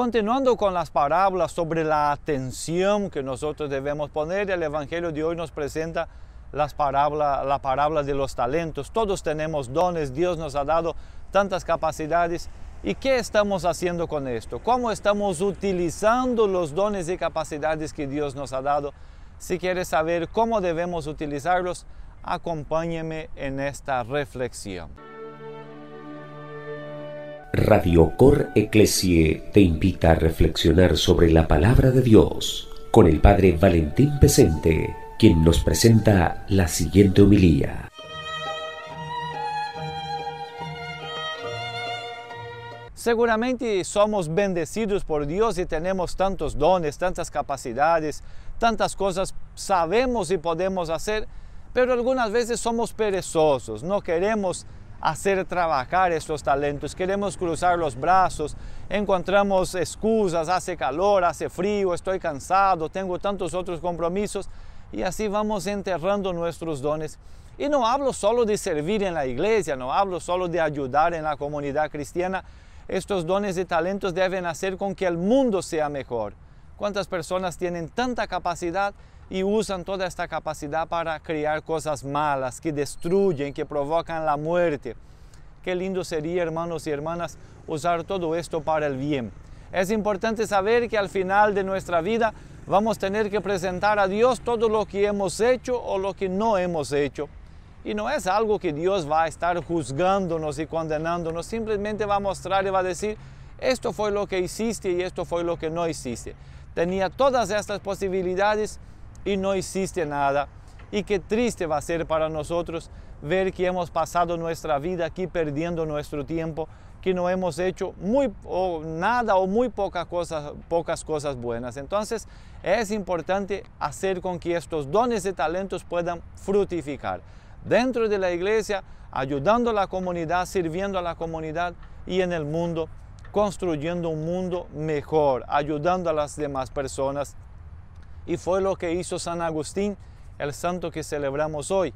Continuando con las parábolas sobre la atención que nosotros debemos poner, el Evangelio de hoy nos presenta la parábola de los talentos. Todos tenemos dones, Dios nos ha dado tantas capacidades. ¿Y qué estamos haciendo con esto? ¿Cómo estamos utilizando los dones y capacidades que Dios nos ha dado? Si quieres saber cómo debemos utilizarlos, acompáñeme en esta reflexión. Radio Cor Ecclesie te invita a reflexionar sobre la palabra de Dios con el Padre Valentín Pesente, quien nos presenta la siguiente homilía. Seguramente somos bendecidos por Dios y tenemos tantos dones, tantas capacidades, tantas cosas sabemos y podemos hacer, pero algunas veces somos perezosos, no queremos hacer trabajar estos talentos, queremos cruzar los brazos, encontramos excusas, hace calor, hace frío, estoy cansado, tengo tantos otros compromisos y así vamos enterrando nuestros dones. Y no hablo solo de servir en la iglesia, no hablo solo de ayudar en la comunidad cristiana, estos dones y talentos deben hacer con que el mundo sea mejor. ¿Cuántas personas tienen tanta capacidad y usan toda esta capacidad para crear cosas malas, que destruyen, que provocan la muerte. Qué lindo sería, hermanos y hermanas, usar todo esto para el bien. Es importante saber que al final de nuestra vida vamos a tener que presentar a Dios todo lo que hemos hecho o lo que no hemos hecho. Y no es algo que Dios va a estar juzgándonos y condenándonos, simplemente va a mostrar y va a decir, esto fue lo que hiciste y esto fue lo que no hiciste. Tenía todas estas posibilidades, y no hiciste nada. Y qué triste va a ser para nosotros ver que hemos pasado nuestra vida aquí perdiendo nuestro tiempo, que no hemos hecho muy, o nada o muy pocas cosas, pocas cosas buenas. Entonces es importante hacer con que estos dones y talentos puedan fructificar dentro de la iglesia, ayudando a la comunidad, sirviendo a la comunidad y en el mundo, construyendo un mundo mejor, ayudando a las demás personas y fue lo que hizo San Agustín, el santo que celebramos hoy.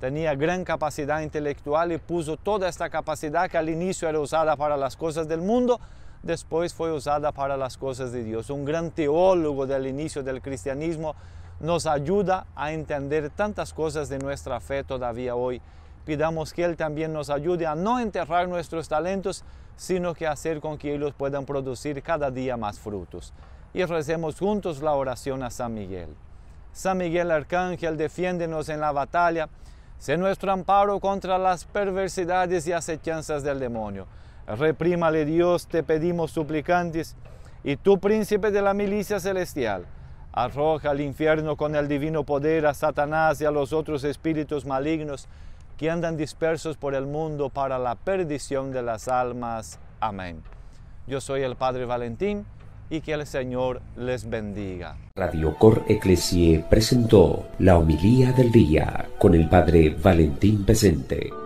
Tenía gran capacidad intelectual y puso toda esta capacidad que al inicio era usada para las cosas del mundo, después fue usada para las cosas de Dios. Un gran teólogo del inicio del cristianismo nos ayuda a entender tantas cosas de nuestra fe todavía hoy. Pidamos que Él también nos ayude a no enterrar nuestros talentos, sino que hacer con que ellos puedan producir cada día más frutos y recemos juntos la oración a San Miguel. San Miguel Arcángel, defiéndenos en la batalla, sé nuestro amparo contra las perversidades y acechanzas del demonio. Reprímale Dios, te pedimos suplicantes, y tú, príncipe de la milicia celestial, arroja al infierno con el divino poder a Satanás y a los otros espíritus malignos que andan dispersos por el mundo para la perdición de las almas. Amén. Yo soy el Padre Valentín y que el Señor les bendiga. Radio Cor Ecclesie presentó la homilía del día con el Padre Valentín Pesente.